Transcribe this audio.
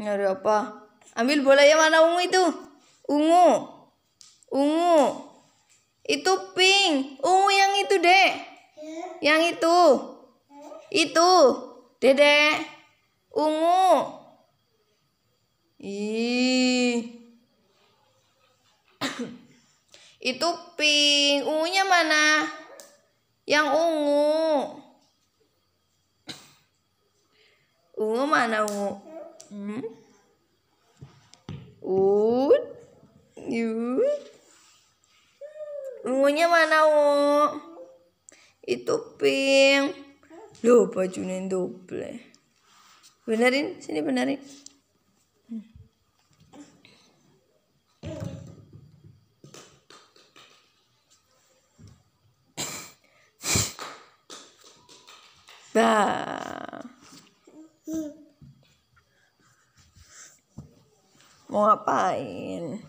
Nyari apa? Ambil bola yang mana ungu itu? Ungu. Ungu. Itu pink. Ungu yang itu, Dek. Yang itu. Itu. Dedek. Ungu. Ih. itu pink. Ungunya mana? Yang ungu. Ungu mana ungu? Hmm? Ud, Ut. Ungunya mana, Wo? Itu pink. Loh, bajunya double. Benerin, sini benerin. Bah. mga pain.